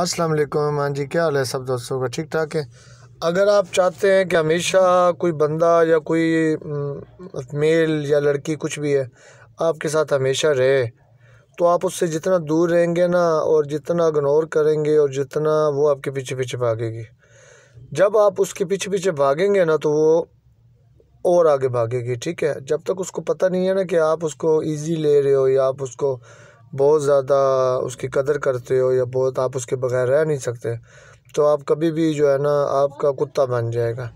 अस्सलाम वालेकुम हाँ जी क्या हाल है सब दोस्तों का ठीक ठाक है अगर आप चाहते हैं कि हमेशा कोई बंदा या कोई मेल या लड़की कुछ भी है आपके साथ हमेशा रहे तो आप उससे जितना दूर रहेंगे ना और जितना इग्नोर करेंगे और जितना वो आपके पीछे पीछे भागेगी जब आप उसके पीछे पीछे भागेंगे ना तो वो और आगे भागेगी ठीक है जब तक उसको पता नहीं है ना कि आप उसको ईजी ले रहे हो या आप उसको बहुत ज़्यादा उसकी कदर करते हो या बहुत आप उसके बगैर रह नहीं सकते तो आप कभी भी जो है ना आपका कुत्ता बन जाएगा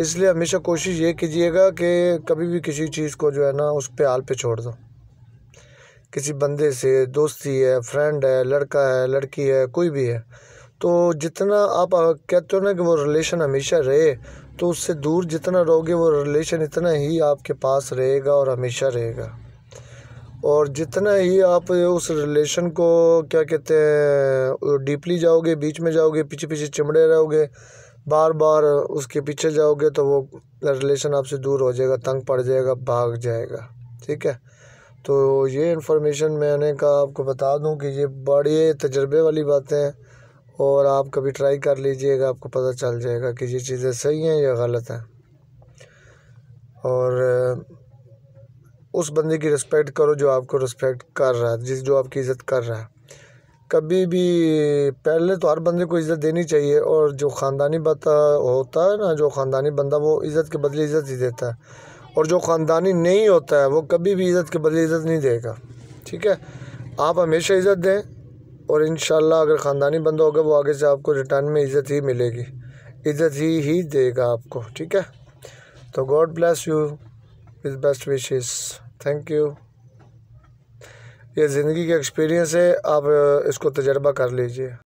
इसलिए हमेशा कोशिश ये कीजिएगा कि कभी भी किसी चीज़ को जो है ना उस पर आल पे छोड़ दो किसी बंदे से दोस्ती है फ्रेंड है लड़का है लड़की है कोई भी है तो जितना आप कहते हो ना कि वो रिलेशन हमेशा रहे तो उससे दूर जितना रहोगे वो रिलेशन इतना ही आपके पास रहेगा और हमेशा रहेगा और जितना ही आप उस रिलेशन को क्या कहते हैं डीपली जाओगे बीच में जाओगे पीछे पीछे चिमड़े रहोगे बार बार उसके पीछे जाओगे तो वो रिलेशन आपसे दूर हो जाएगा तंग पड़ जाएगा भाग जाएगा ठीक है तो ये इन्फॉर्मेशन मैंने कहा आपको बता दूं कि ये बड़े तजर्बे वाली बातें हैं और आप कभी ट्राई कर लीजिएगा आपको पता चल जाएगा कि ये चीज़ें सही हैं या गलत हैं और उस बंदे की रिस्पेक्ट करो जो आपको रिस्पेक्ट कर रहा है जिस जो आपकी इज़्ज़त कर रहा है कभी भी पहले तो हर बंदे को इज़्ज़त देनी चाहिए और जो ख़ानदानी बता होता है ना जो ख़ानदानी बंदा वो इज़्ज़त के बदले इज़्ज़त ही देता है और जो ख़ानदानी नहीं होता है वो कभी भी इज़्ज़त के बदले इज़्ज़त नहीं देगा ठीक है आप हमेशा इज़्ज़त दें और इन अगर ख़ानदानी बंदा होगा वो आगे से आपको रिटर्न में इज़्ज़त ही मिलेगी इज़्ज़त ही ही देगा आपको ठीक है तो god bless you with best wishes thank you ये ज़िंदगी का एक्सपीरियंस है आप इसको तजर्बा कर लीजिए